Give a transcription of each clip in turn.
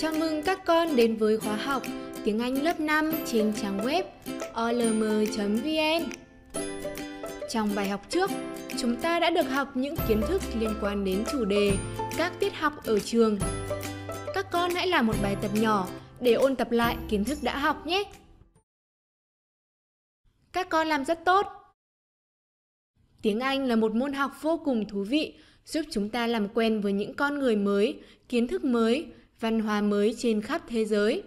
Chào mừng các con đến với khóa học tiếng Anh lớp 5 trên trang web olm.vn. Trong bài học trước, chúng ta đã được học những kiến thức liên quan đến chủ đề các tiết học ở trường. Các con hãy làm một bài tập nhỏ để ôn tập lại kiến thức đã học nhé. Các con làm rất tốt. Tiếng Anh là một môn học vô cùng thú vị, giúp chúng ta làm quen với những con người mới, kiến thức mới văn hóa mới trên khắp thế giới.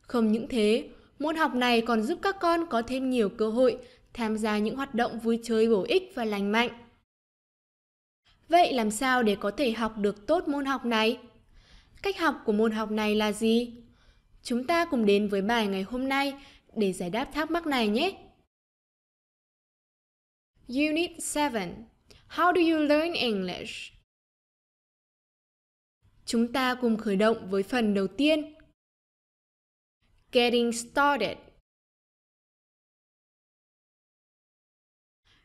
Không những thế, môn học này còn giúp các con có thêm nhiều cơ hội tham gia những hoạt động vui chơi bổ ích và lành mạnh. Vậy làm sao để có thể học được tốt môn học này? Cách học của môn học này là gì? Chúng ta cùng đến với bài ngày hôm nay để giải đáp thắc mắc này nhé. Unit 7. How do you learn English? Chúng ta cùng khởi động với phần đầu tiên. Getting started.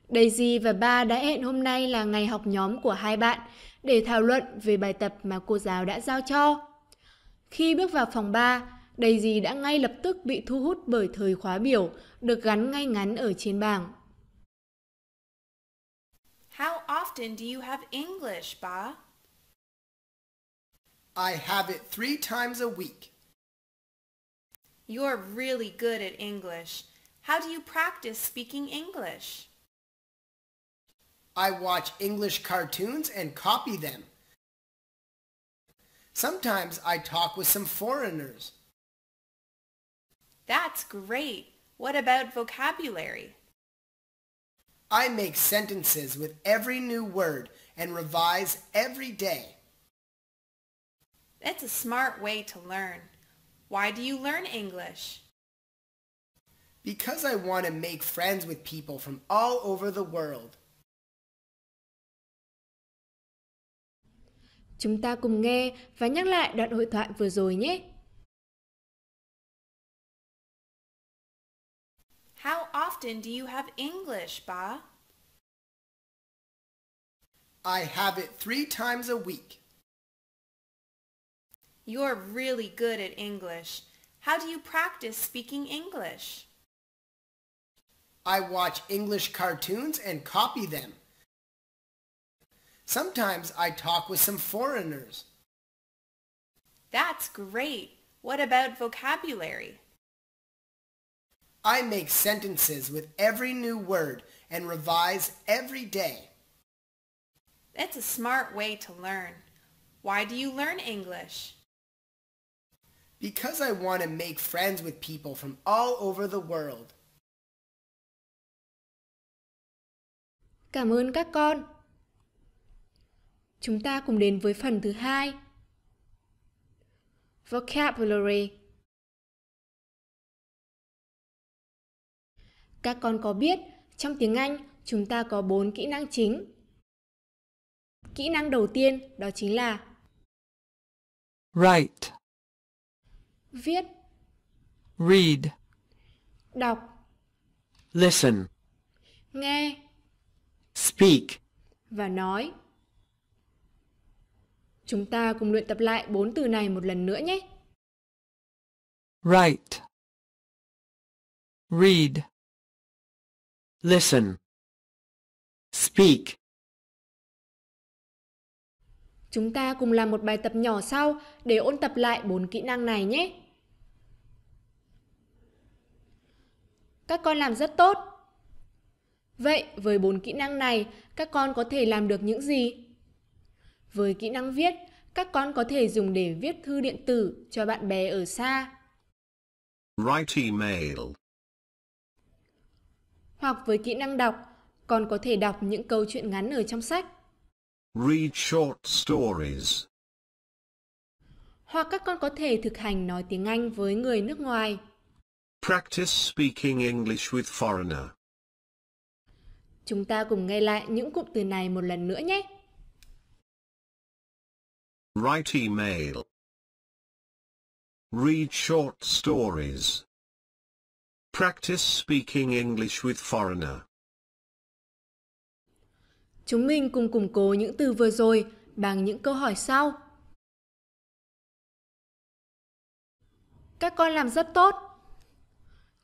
Daisy và ba đã hẹn hôm nay là ngày học nhóm của hai bạn để thảo luận về bài tập mà cô giáo đã giao cho. Khi bước vào phòng ba, Daisy đã ngay lập tức bị thu hút bởi thời khóa biểu được gắn ngay ngắn ở trên bảng. How often do you have English, Ba? I have it three times a week. You're really good at English. How do you practice speaking English? I watch English cartoons and copy them. Sometimes I talk with some foreigners. That's great. What about vocabulary? I make sentences with every new word and revise every day. That's a smart way to learn. Why do you learn English? Because I want to make friends with people from all over the world. Chúng ta cùng nghe và nhắc lại đoạn hội thoại vừa rồi nhé. How often do you have English, Ba? I have it three times a week. You're really good at English. How do you practice speaking English? I watch English cartoons and copy them. Sometimes I talk with some foreigners. That's great. What about vocabulary? I make sentences with every new word and revise every day. That's a smart way to learn. Why do you learn English? because I want to make friends with people from all over the world. Cảm ơn các con. Chúng ta cùng đến với phần thứ hai. Vocabulary Các con có biết trong tiếng Anh chúng ta có bốn kỹ năng chính. Kỹ năng đầu tiên đó chính là Right viết read đọc listen nghe speak và nói chúng ta cùng luyện tập lại bốn từ này một lần nữa nhé write read listen speak Chúng ta cùng làm một bài tập nhỏ sau để ôn tập lại bốn kỹ năng này nhé. Các con làm rất tốt. Vậy với bốn kỹ năng này, các con có thể làm được những gì? Với kỹ năng viết, các con có thể dùng để viết thư điện tử cho bạn bè ở xa. Write email. Hoặc với kỹ năng đọc, con có thể đọc những câu chuyện ngắn ở trong sách. Read short stories. Hoặc các con có thể thực hành nói tiếng Anh với người nước ngoài. Practice speaking English with foreigner. Chúng ta cùng nghe lại những cụm từ này một lần nữa nhé. Write email. Read short stories. Practice speaking English with foreigner. Chúng mình cùng củng cố những từ vừa rồi bằng những câu hỏi sau. Các con làm rất tốt.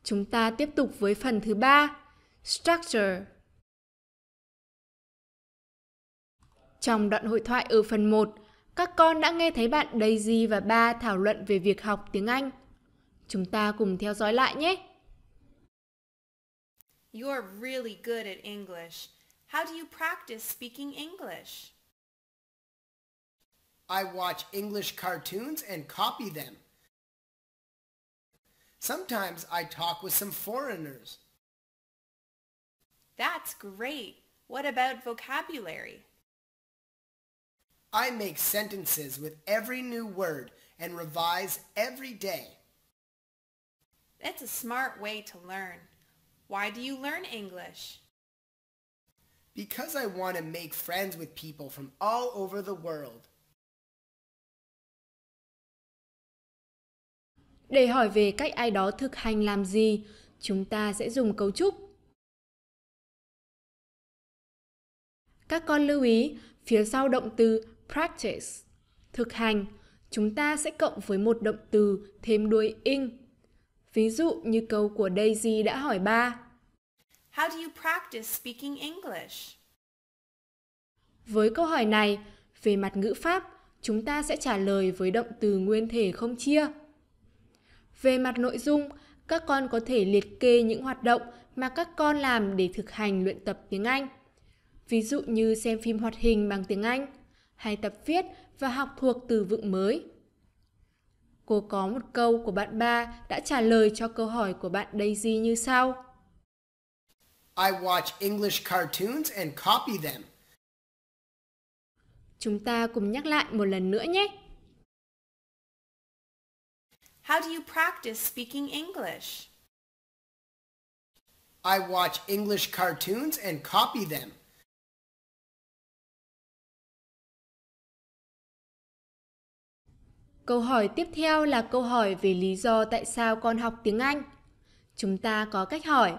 Chúng ta tiếp tục với phần thứ ba, structure. Trong đoạn hội thoại ở phần 1, các con đã nghe thấy bạn Daisy và ba thảo luận về việc học tiếng Anh. Chúng ta cùng theo dõi lại nhé. You are really good at English. How do you practice speaking English? I watch English cartoons and copy them. Sometimes I talk with some foreigners. That's great. What about vocabulary? I make sentences with every new word and revise every day. That's a smart way to learn. Why do you learn English? because I want to make friends with people from all over the world. Để hỏi về cách ai đó thực hành làm gì, chúng ta sẽ dùng cấu trúc. Các con lưu ý, phía sau động từ practice, thực hành, chúng ta sẽ cộng với một động từ thêm đuôi ing. Ví dụ như câu của Daisy đã hỏi ba. How do you practice speaking English? Với câu hỏi này, về mặt ngữ pháp, chúng ta sẽ trả lời với động từ nguyên thể không chia. Về mặt nội dung, các con có thể liệt kê những hoạt động mà các con làm để thực hành luyện tập tiếng Anh. Ví dụ như xem phim hoạt hình bằng tiếng Anh, hay tập viết và học thuộc từ vựng mới. Cô có một câu của bạn ba đã trả lời cho câu hỏi của bạn Daisy như sau. I watch English cartoons and copy them. Chúng ta cùng nhắc lại một lần nữa nhé. How do you practice speaking English? I watch English cartoons and copy them. Câu hỏi tiếp theo là câu hỏi về lý do tại sao con học tiếng Anh. Chúng ta có cách hỏi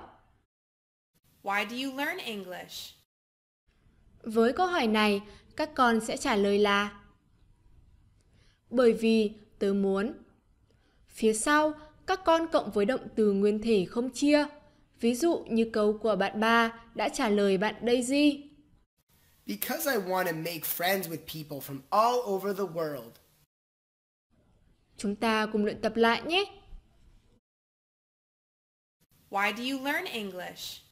Why do you learn English? Với câu hỏi này, các con sẽ trả lời là Bởi vì tớ muốn. Phía sau, các con cộng với động từ nguyên thể không chia. Ví dụ như câu của bạn ba đã trả lời bạn Daisy. Because I want to make friends with people from all over the world. Chúng ta cùng luyện tập lại nhé. Why do you learn English?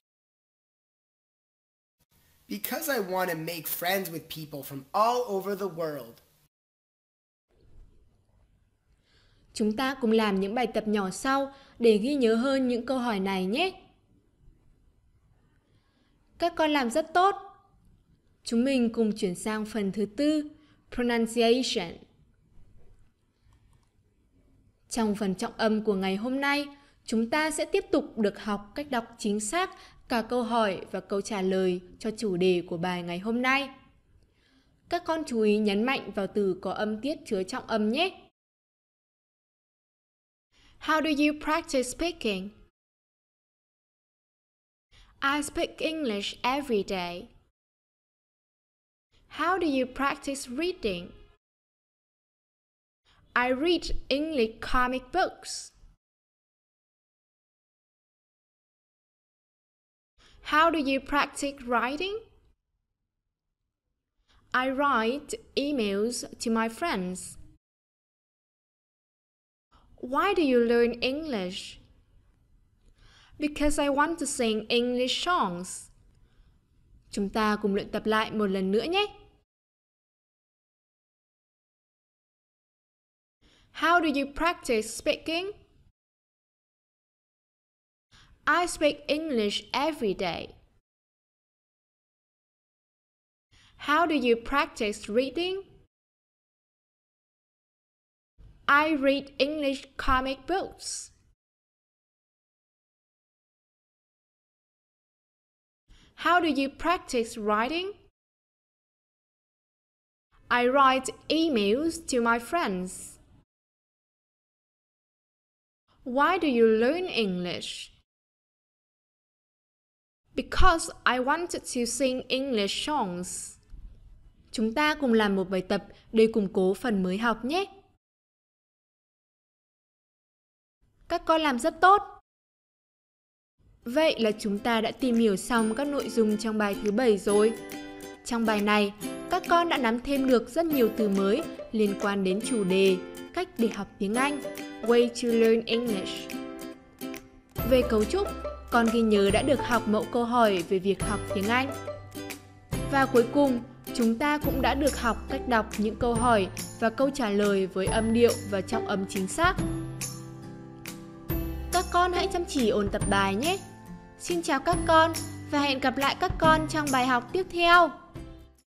because I want to make friends with people from all over the world. Chúng ta cùng làm những bài tập nhỏ sau để ghi nhớ hơn những câu hỏi này nhé. Các con làm rất tốt. Chúng mình cùng chuyển sang phần thứ tư, pronunciation. Trong phần trọng âm của ngày hôm nay, chúng ta sẽ tiếp tục được học cách đọc chính xác cả câu hỏi và câu trả lời cho chủ đề của bài ngày hôm nay. Các con chú ý nhấn mạnh vào từ có âm tiết chứa trọng âm nhé. How do you practice speaking? I speak English every day. How do you practice reading? I read English comic books. How do you practice writing? I write emails to my friends. Why do you learn English? Because I want to sing English songs. Chúng ta cùng luyện tập lại một lần nữa nhé. How do you practice speaking? I speak English every day. How do you practice reading? I read English comic books. How do you practice writing? I write emails to my friends. Why do you learn English? because I wanted to sing English songs. Chúng ta cùng làm một bài tập để củng cố phần mới học nhé. Các con làm rất tốt. Vậy là chúng ta đã tìm hiểu xong các nội dung trong bài thứ 7 rồi. Trong bài này, các con đã nắm thêm được rất nhiều từ mới liên quan đến chủ đề cách để học tiếng Anh, way to learn English. Về cấu trúc, con ghi nhớ đã được học mẫu câu hỏi về việc học tiếng Anh. Và cuối cùng, chúng ta cũng đã được học cách đọc những câu hỏi và câu trả lời với âm điệu và trọng âm chính xác. Các con hãy chăm chỉ ôn tập bài nhé! Xin chào các con và hẹn gặp lại các con trong bài học tiếp theo!